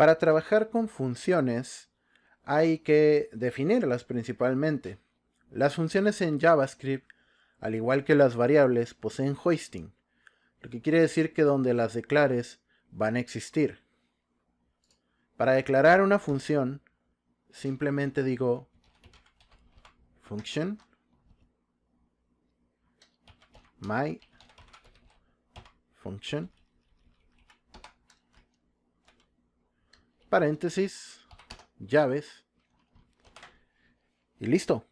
Para trabajar con funciones hay que definirlas principalmente. Las funciones en JavaScript, al igual que las variables, poseen hoisting, lo que quiere decir que donde las declares van a existir. Para declarar una función, simplemente digo function my function paréntesis, llaves, y listo.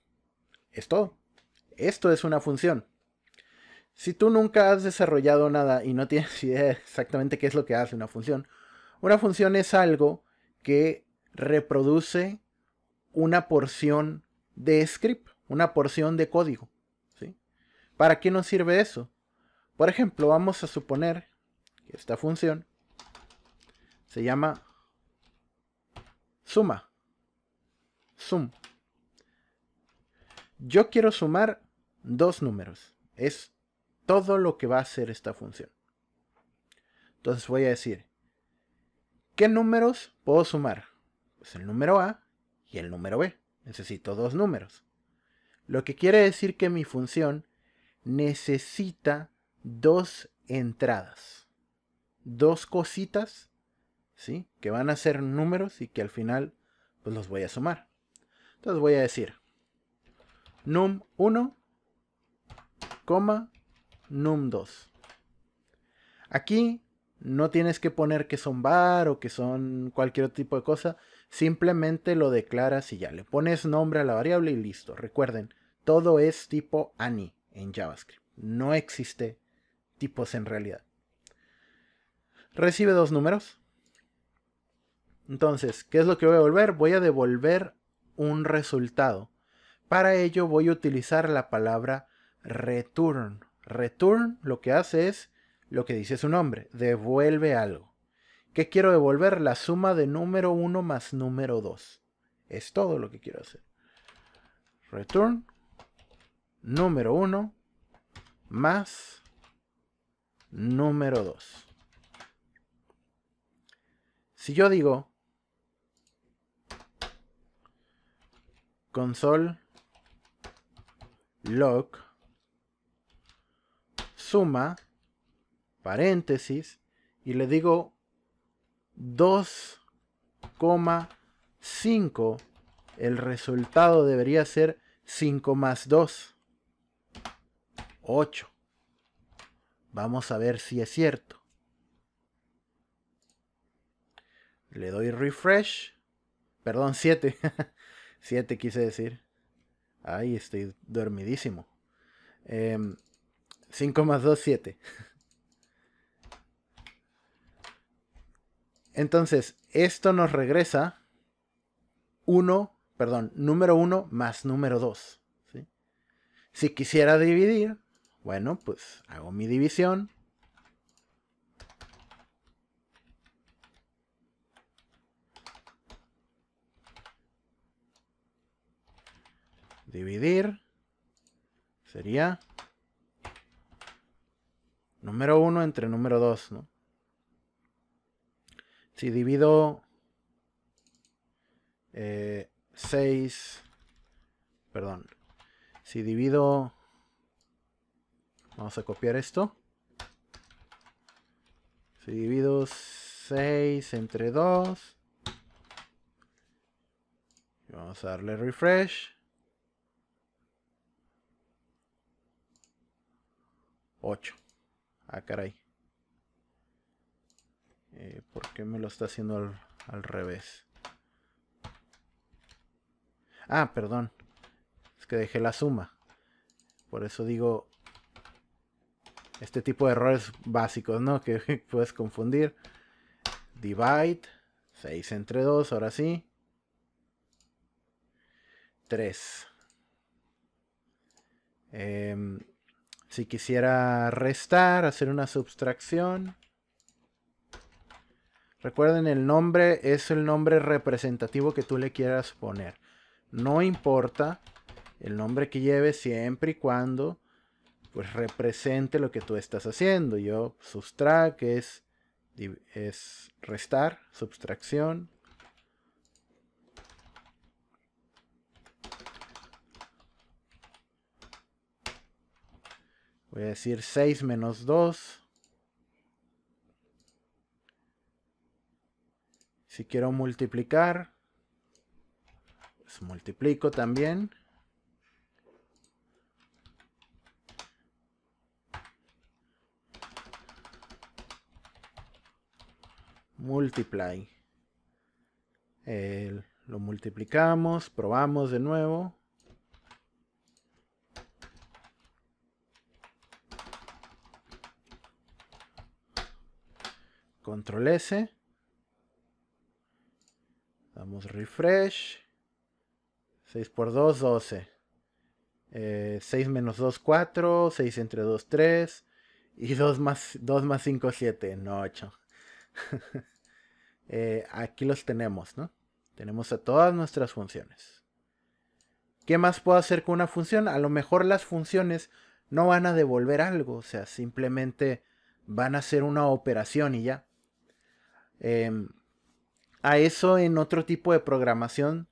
Es todo. Esto es una función. Si tú nunca has desarrollado nada y no tienes idea exactamente qué es lo que hace una función, una función es algo que reproduce una porción de script, una porción de código. ¿sí? ¿Para qué nos sirve eso? Por ejemplo, vamos a suponer que esta función se llama Suma. Sum. Yo quiero sumar dos números. Es todo lo que va a hacer esta función. Entonces voy a decir, ¿qué números puedo sumar? Pues el número A y el número B. Necesito dos números. Lo que quiere decir que mi función necesita dos entradas. Dos cositas ¿sí? Que van a ser números y que al final pues, los voy a sumar. Entonces voy a decir num 1, num 2. Aquí no tienes que poner que son var o que son cualquier tipo de cosa. Simplemente lo declaras y ya. Le pones nombre a la variable y listo. Recuerden, todo es tipo ANI en JavaScript. No existe tipos en realidad. Recibe dos números. Entonces, ¿qué es lo que voy a devolver? Voy a devolver un resultado. Para ello voy a utilizar la palabra return. Return lo que hace es lo que dice su nombre, devuelve algo. ¿Qué quiero devolver? La suma de número 1 más número 2. Es todo lo que quiero hacer. Return número 1 más número 2. Si yo digo console log suma paréntesis y le digo 2,5 el resultado debería ser 5 más 2 8 vamos a ver si es cierto le doy refresh perdón 7 7 quise decir. Ay, estoy dormidísimo. 5 em, más 2, 7. Entonces, esto nos regresa 1, perdón, número 1 más número 2. Si quisiera dividir, bueno, pues hago mi división dividir sería número 1 entre número 2, ¿no? Si divido eh, 6, perdón, si divido, vamos a copiar esto, si divido 6 entre 2, vamos a darle refresh, 8. Ah, caray. Eh, ¿Por qué me lo está haciendo al, revés? Ah, perdón. Es que dejé la suma. Por eso digo este tipo de errores básicos, ¿no? Que puedes confundir. Divide. 6 entre 2, ahora sí. 3. Eh, em, si quisiera restar, hacer una subtracción. Recuerden, el nombre es el nombre representativo que tú le quieras poner. No importa el nombre que lleve siempre y cuando pues represente lo que tú estás haciendo. Yo sustract, es, es restar, subtracción. Voy a decir 6 menos 2. Si quiero multiplicar, pues multiplico también. Multiply. lo multiplicamos, probamos de nuevo. Control S. Damos refresh. 6 por 2, 12. 6 menos 2, 4. 6 entre 2, 3. Y 2 más, 5, 7. No, 8. Eh, aquí los tenemos, ¿no? Tenemos a todas nuestras funciones. ¿Qué más puedo hacer con una función? A lo mejor las funciones no van a devolver algo. O sea, simplemente van a hacer una operación y ya. Em, a eso en otro tipo de programación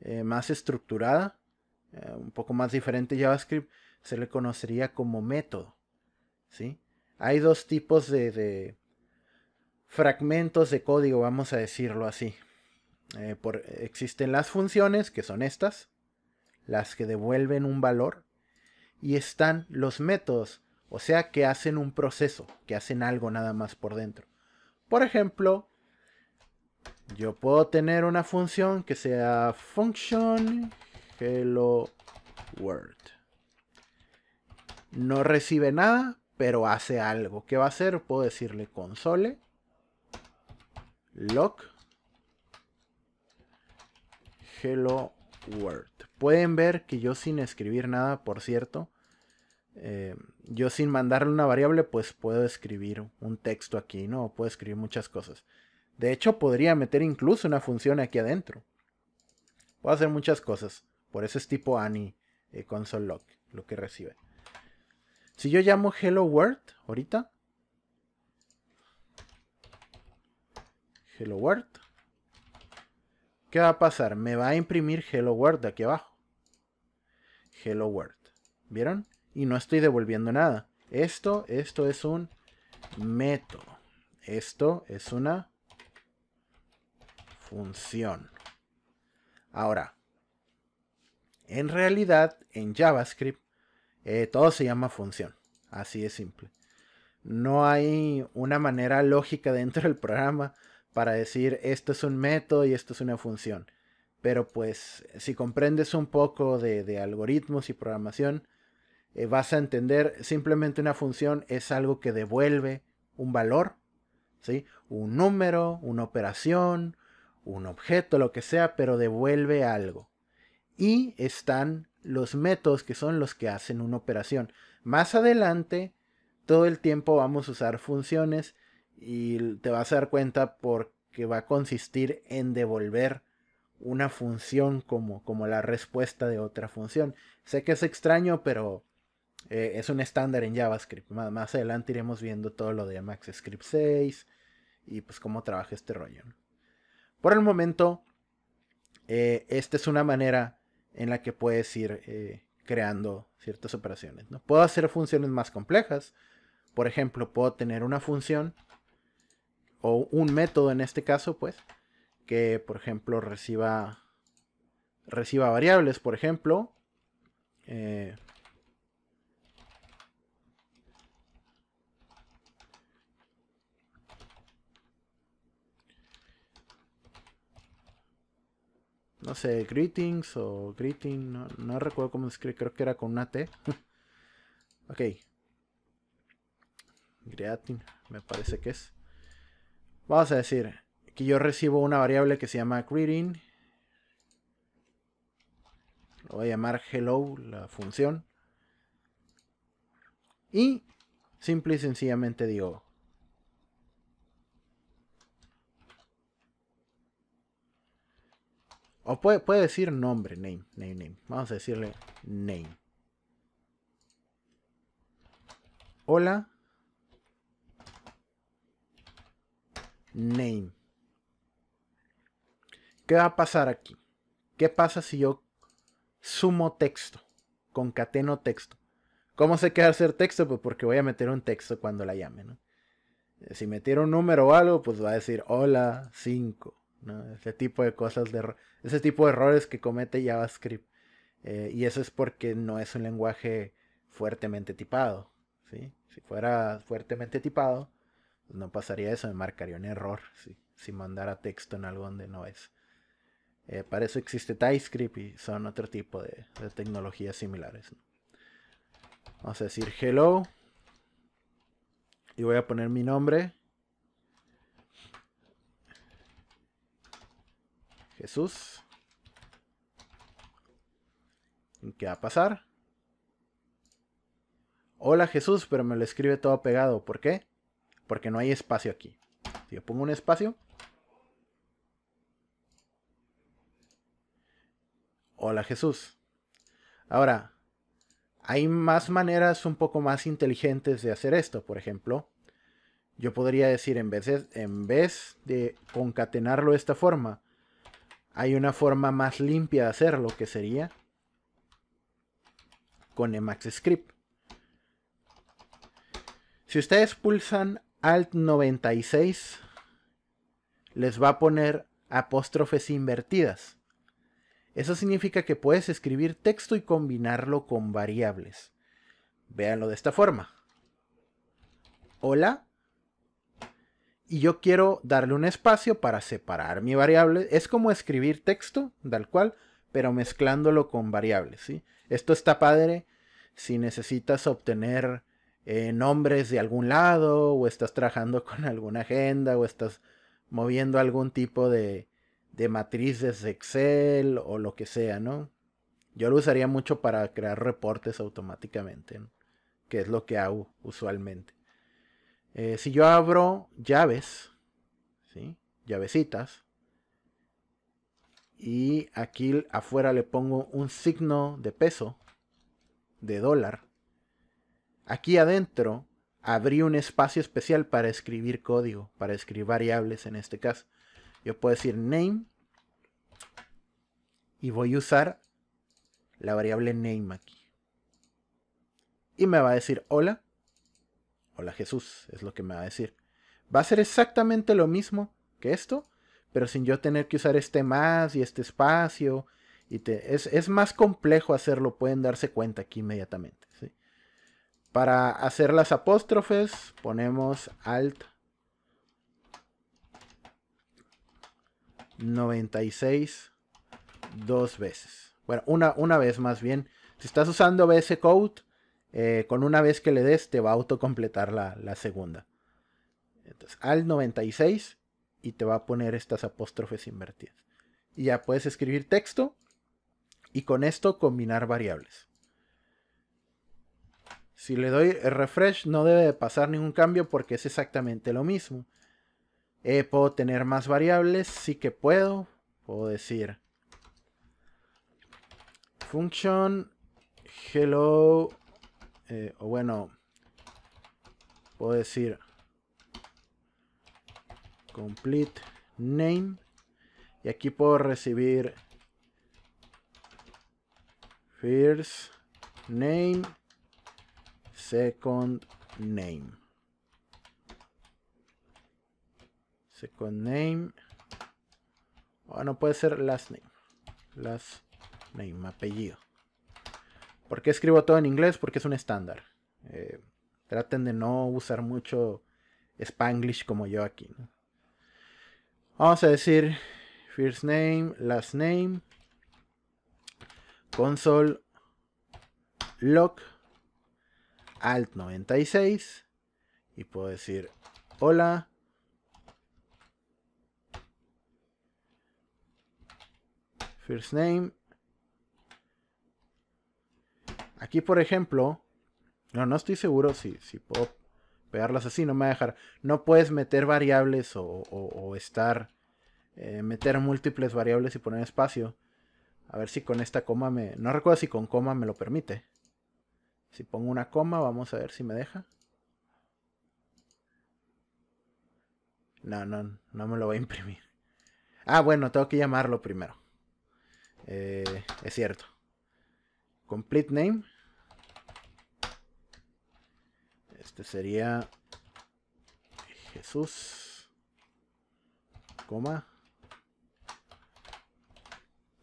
eh, más estructurada, eh, un poco más diferente JavaScript, se le conocería como método. ¿sí? Hay dos tipos de, fragmentos de código, vamos a decirlo así. Eh, por, existen las funciones, que son estas, las que devuelven un valor, y están los métodos, o sea, que hacen un proceso, que hacen algo nada más por dentro. Por ejemplo, yo puedo tener una función que sea function hello world. No recibe nada, pero hace algo. ¿Qué va a hacer? Puedo decirle console log hello world. Pueden ver que yo sin escribir nada, por cierto, eh, yo sin mandarle una variable, pues puedo escribir un texto aquí, ¿no? puedo escribir muchas cosas. De hecho, podría meter incluso una función aquí adentro. Puedo hacer muchas cosas. Por eso es tipo ANI eh, console log, lo que recibe. Si yo llamo hello world ahorita. Hello world. ¿Qué va a pasar? Me va a imprimir hello world de aquí abajo. Hello world. ¿Vieron? y no estoy devolviendo nada. Esto, esto es un método. Esto es una función. Ahora, en realidad, en JavaScript, eh, todo se llama función. Así de simple. No hay una manera lógica dentro del programa para decir esto es un método y esto es una función. Pero pues si comprendes un poco de, de algoritmos y programación, eh, vas a entender simplemente una función es algo que devuelve un valor, ¿sí? un número, una operación, un objeto, lo que sea, pero devuelve algo. Y están los métodos que son los que hacen una operación. Más adelante, todo el tiempo vamos a usar funciones y te vas a dar cuenta porque va a consistir en devolver una función como, como la respuesta de otra función. Sé que es extraño, pero eh, es un estándar en JavaScript. Más, adelante iremos viendo todo lo de MaxScript 6 y pues cómo trabaja este rollo. Por el momento, eh, esta es una manera en la que puedes ir eh, creando ciertas operaciones. ¿no? Puedo hacer funciones más complejas. Por ejemplo, puedo tener una función o un método en este caso, pues, que por ejemplo reciba, reciba variables, por ejemplo. no greetings o greeting, no, recuerdo cómo se escribe, creo que era con una T. ok. Greeting, me parece que es. Vamos a decir que yo recibo una variable que se llama greeting. Lo voy a llamar hello, la función. Y simple y sencillamente digo O puede, puede decir nombre, name, name, name. Vamos a decirle name. Hola. Name. ¿Qué va a pasar aquí? ¿Qué pasa si yo sumo texto? Concateno texto. ¿Cómo sé que hacer ser texto? Pues porque voy a meter un texto cuando la llame, ¿no? Si metiera un número o algo, pues va a decir hola 5. Ese tipo de cosas, de ese tipo de errores que comete JavaScript. Eh, y eso es porque no es un lenguaje fuertemente tipado. Si fuera fuertemente tipado, pues no pasaría eso, me marcaría un error si mandara texto en algo donde no es. Eh, para eso existe TypeScript y son otro tipo de, tecnologías similares. Vamos a decir hello. Y voy a poner mi nombre. Jesús. ¿Qué va a pasar? Hola Jesús, pero me lo escribe todo pegado. ¿Por qué? Porque no hay espacio aquí. Si yo pongo un espacio. Hola Jesús. Ahora, hay más maneras un poco más inteligentes de hacer esto. Por ejemplo, yo podría decir en vez de, en vez de concatenarlo de esta forma, hay una forma más limpia de hacerlo que sería con Emacs Script. Si ustedes pulsan Alt 96, les va a poner apóstrofes invertidas. Eso significa que puedes escribir texto y combinarlo con variables. Véanlo de esta forma. Hola y yo quiero darle un espacio para separar mi variable. Es como escribir texto, tal cual, pero mezclándolo con variables. ¿sí? Esto está padre si necesitas obtener eh, nombres de algún lado o estás trabajando con alguna agenda o estás moviendo algún tipo de, de matrices de Excel o lo que sea, ¿no? Yo lo usaría mucho para crear reportes automáticamente, que es lo que hago usualmente. Eh, si yo abro llaves, ¿sí? llavecitas, y aquí afuera le pongo un signo de peso, de dólar, aquí adentro abrí un espacio especial para escribir código, para escribir variables en este caso. Yo puedo decir name y voy a usar la variable name aquí. Y me va a decir hola Hola Jesús, es lo que me va a decir. Va a ser exactamente lo mismo que esto, pero sin yo tener que usar este más y este espacio. Y te, es, más complejo hacerlo, pueden darse cuenta aquí inmediatamente. ¿sí? Para hacer las apóstrofes ponemos alt 96 dos veces. Bueno, una, una vez más bien. Si estás usando VS Code, eh, con una vez que le des te va a autocompletar la, la segunda. Entonces, al 96 y te va a poner estas apóstrofes invertidas. Y ya puedes escribir texto y con esto combinar variables. Si le doy refresh no debe pasar ningún cambio porque es exactamente lo mismo. Eh, puedo tener más variables, sí que puedo. Puedo decir function hello eh, o bueno, puedo decir complete name y aquí puedo recibir first name second name second name o ah, no puede ser last name last name apellido ¿Por qué escribo todo en inglés? Porque es un estándar. Eh, traten de no usar mucho spanglish como yo aquí. Vamos a decir first name, last name, console lock, alt 96 y puedo decir hola first name Aquí, por ejemplo, no, no estoy seguro si, si puedo pegarlas así, no me va a dejar. No puedes meter variables o, estar, eh, meter múltiples variables y poner espacio. A ver si con esta coma me... No recuerdo si con coma me lo permite. Si pongo una coma, vamos a ver si me deja. No, no, no me lo va a imprimir. Ah, bueno, tengo que llamarlo primero. Eh, es cierto. Complete name. Este sería Jesús, coma,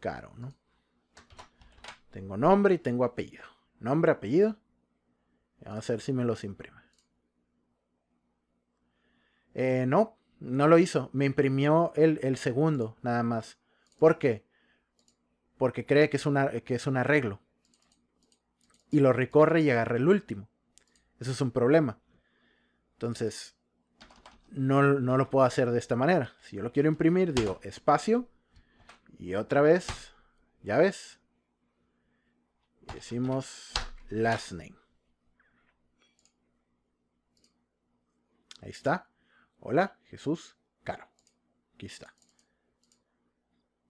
Caro, ¿no? Tengo nombre y tengo apellido. Nombre, apellido. Vamos a ver si me los imprime. Eh, no, no lo hizo. Me imprimió el, el, segundo, nada más. ¿Por qué? Porque cree que es, una, que es un arreglo. Y lo recorre y agarra el último. Eso es un problema. Entonces, no, lo puedo hacer de esta manera. Si yo lo quiero imprimir, digo espacio. Y otra vez, ya ves. decimos last name. Ahí está. Hola, Jesús Caro. Aquí está.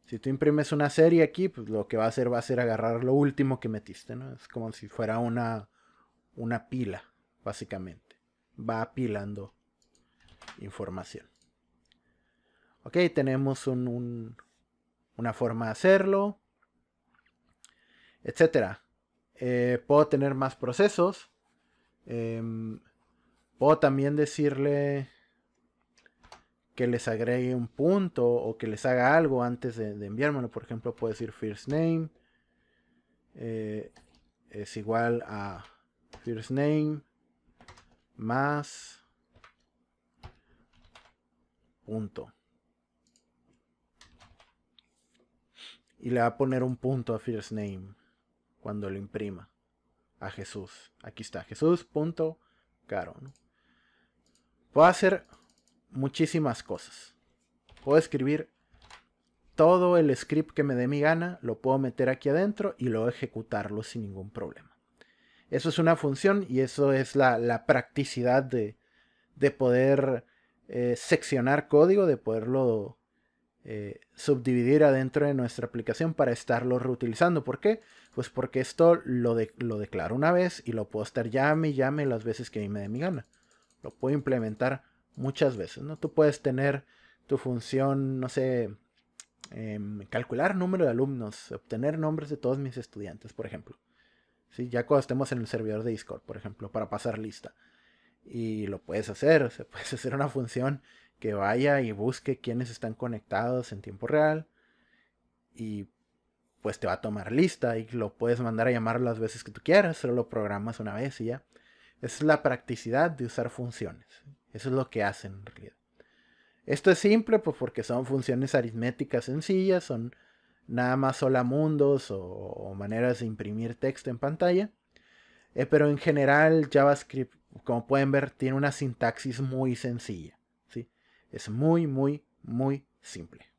Si tú imprimes una serie aquí, pues lo que va a hacer va a ser agarrar lo último que metiste, ¿no? Es como si fuera una, una pila básicamente. Va apilando información. Ok, tenemos una forma de hacerlo, etcétera. Eh, puedo tener más procesos. Em, puedo también decirle que les agregue un punto o que les haga algo antes de, enviármelo. Por ejemplo, puedo decir first name eh, es igual a first name más punto. Y le va a poner un punto a First Name cuando lo imprima a Jesús. Aquí está, Jesús, punto, caro. Puedo hacer muchísimas cosas. Puedo escribir todo el script que me dé mi gana, lo puedo meter aquí adentro y lo ejecutarlo sin ningún problema. Eso es una función y eso es la, practicidad de, poder eh, seccionar código, de poderlo eh, subdividir adentro de nuestra aplicación para estarlo reutilizando. ¿Por qué? Pues porque esto lo, de, lo declaro una vez y lo puedo estar llame y llame las veces que a mí me dé mi gana. Lo puedo implementar muchas veces, ¿no? Tú puedes tener tu función, no sé, em, calcular número de alumnos, obtener nombres de todos mis estudiantes, por ejemplo. Ya cuando estemos en el servidor de Discord, por ejemplo, para pasar lista. Y lo puedes hacer, o sea, puedes hacer una función que vaya y busque quiénes están conectados en tiempo real. Y pues te va a tomar lista y lo puedes mandar a llamar las veces que tú quieras, solo lo programas una vez y ya. Esa es la practicidad de usar funciones. Eso es lo que hacen en realidad. Esto es simple pues porque son funciones aritméticas sencillas, son nada más sola mundos o, maneras de imprimir texto en pantalla. Eh, pero en general JavaScript, como pueden ver, tiene una sintaxis muy sencilla. ¿sí? Es muy, muy, muy simple.